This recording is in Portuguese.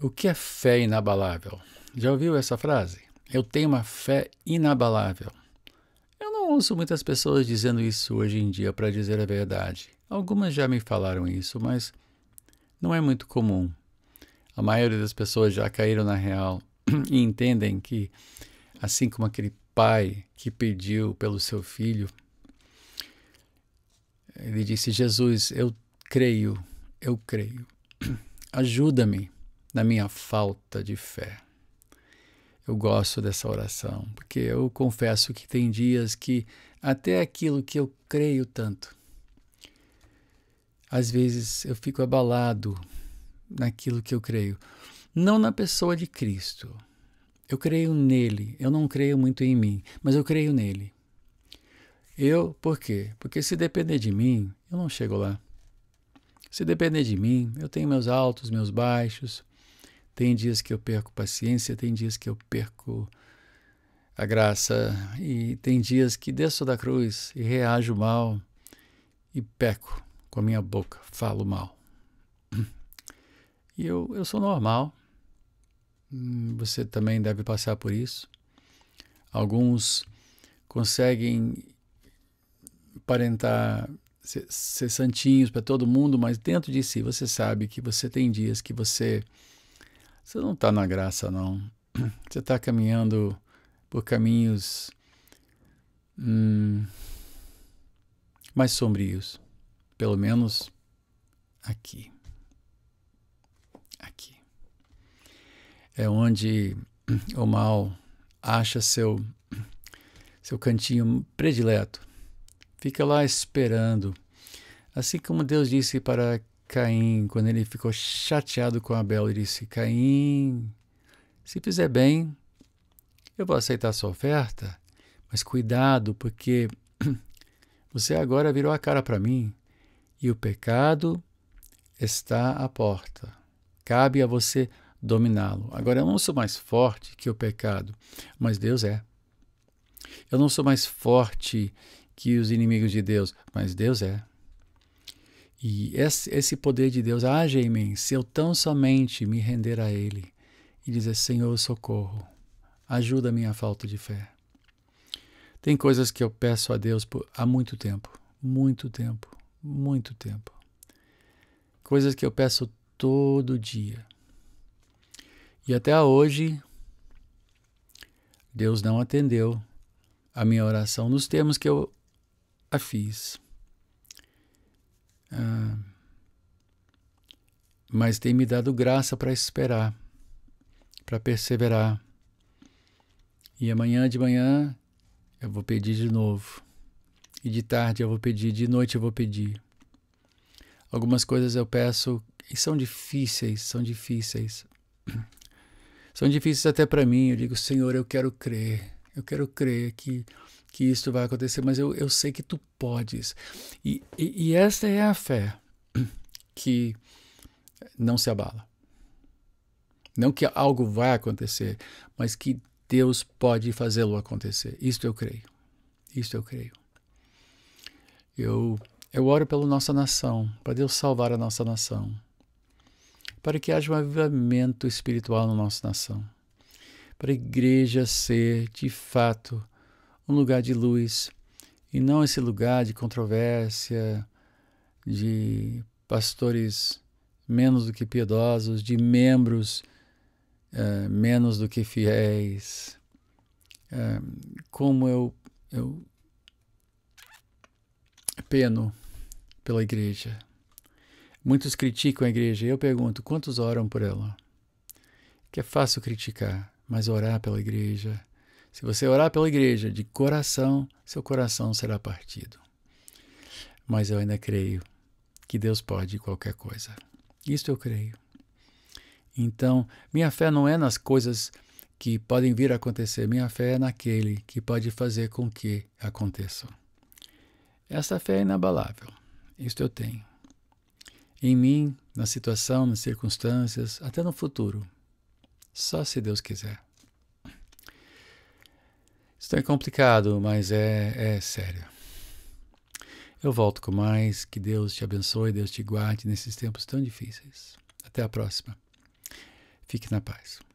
O que é fé inabalável? Já ouviu essa frase? Eu tenho uma fé inabalável. Eu não ouço muitas pessoas dizendo isso hoje em dia, para dizer a verdade. Algumas já me falaram isso, mas não é muito comum. A maioria das pessoas já caíram na real e entendem que, assim como aquele pai que pediu pelo seu filho, ele disse: Jesus, eu creio, eu creio, ajuda-me da minha falta de fé. Eu gosto dessa oração, porque eu confesso que tem dias que até aquilo que eu creio tanto, às vezes eu fico abalado naquilo que eu creio. Não na pessoa de Cristo. Eu creio nele. Eu não creio muito em mim, mas eu creio nele. Eu, por quê? Porque se depender de mim, eu não chego lá. Se depender de mim, eu tenho meus altos, meus baixos, tem dias que eu perco paciência, tem dias que eu perco a graça, e tem dias que desço da cruz e reajo mal e peco com a minha boca, falo mal. E eu, eu sou normal. Hum, você também deve passar por isso. Alguns conseguem aparentar ser, ser santinhos para todo mundo, mas dentro de si você sabe que você tem dias que você você não está na graça, não. Você está caminhando por caminhos hum, mais sombrios. Pelo menos aqui. Aqui. É onde o mal acha seu, seu cantinho predileto. Fica lá esperando. Assim como Deus disse para Caim, quando ele ficou chateado com Abel, ele disse: Caim, se fizer bem, eu vou aceitar a sua oferta, mas cuidado, porque você agora virou a cara para mim e o pecado está à porta. Cabe a você dominá-lo. Agora, eu não sou mais forte que o pecado, mas Deus é. Eu não sou mais forte que os inimigos de Deus, mas Deus é. E esse, esse poder de Deus age ah, em mim se eu tão somente me render a Ele e dizer: Senhor, socorro, ajuda a minha falta de fé. Tem coisas que eu peço a Deus por, há muito tempo, muito tempo, muito tempo. Coisas que eu peço todo dia. E até hoje, Deus não atendeu a minha oração nos termos que eu a fiz. Ah, mas tem me dado graça para esperar, para perseverar. E amanhã de manhã eu vou pedir de novo. E de tarde eu vou pedir, de noite eu vou pedir. Algumas coisas eu peço e são difíceis, são difíceis. São difíceis até para mim. Eu digo, Senhor, eu quero crer. Eu quero crer que que isso vai acontecer, mas eu, eu sei que tu podes. E, e, e esta é a fé que não se abala. Não que algo vai acontecer, mas que Deus pode fazê-lo acontecer. Isto eu creio. Isto eu creio. Eu, eu oro pela nossa nação, para Deus salvar a nossa nação, para que haja um avivamento espiritual na nossa nação, para a igreja ser, de fato, um lugar de luz e não esse lugar de controvérsia, de pastores menos do que piedosos, de membros uh, menos do que fiéis. Uh, como eu, eu peno pela igreja. Muitos criticam a igreja e eu pergunto: quantos oram por ela? Que é fácil criticar, mas orar pela igreja se você orar pela igreja de coração, seu coração será partido. Mas eu ainda creio que Deus pode qualquer coisa. Isso eu creio. Então, minha fé não é nas coisas que podem vir a acontecer, minha fé é naquele que pode fazer com que aconteçam. Essa fé é inabalável. Isto eu tenho. Em mim, na situação, nas circunstâncias, até no futuro. Só se Deus quiser. Isso é complicado, mas é, é sério. Eu volto com mais. Que Deus te abençoe, Deus te guarde nesses tempos tão difíceis. Até a próxima. Fique na paz.